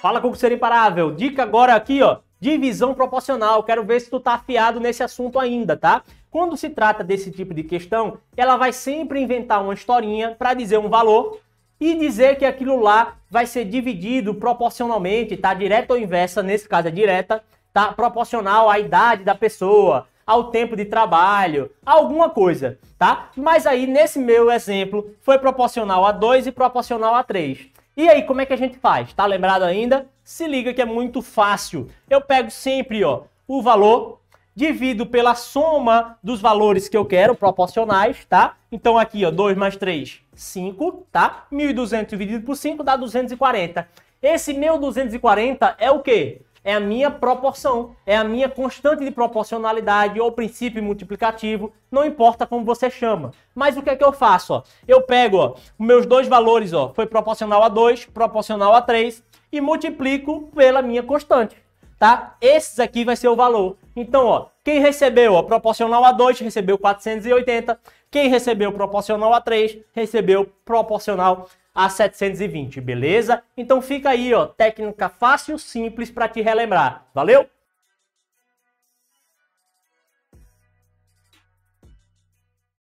Fala, concurseiro imparável. Dica agora aqui, ó. Divisão proporcional. Quero ver se tu tá afiado nesse assunto ainda, tá? Quando se trata desse tipo de questão, ela vai sempre inventar uma historinha para dizer um valor e dizer que aquilo lá vai ser dividido proporcionalmente, tá? Direta ou inversa, nesse caso é direta, tá? Proporcional à idade da pessoa, ao tempo de trabalho, alguma coisa, tá? Mas aí, nesse meu exemplo, foi proporcional a 2 e proporcional a 3. E aí, como é que a gente faz? Tá lembrado ainda? Se liga que é muito fácil. Eu pego sempre ó, o valor, divido pela soma dos valores que eu quero, proporcionais, tá? Então aqui, ó, 2 mais 3, 5, tá? 1.200 dividido por 5 dá 240. Esse 1.240 é o quê? é a minha proporção, é a minha constante de proporcionalidade ou princípio multiplicativo, não importa como você chama. Mas o que é que eu faço? Ó? Eu pego ó, meus dois valores, ó, foi proporcional a 2, proporcional a 3, e multiplico pela minha constante. Tá? Esses aqui vai ser o valor. Então, ó, quem recebeu ó, proporcional a 2 recebeu 480, quem recebeu proporcional a 3 recebeu proporcional a 720, beleza? Então fica aí, ó, técnica fácil, simples para te relembrar. Valeu?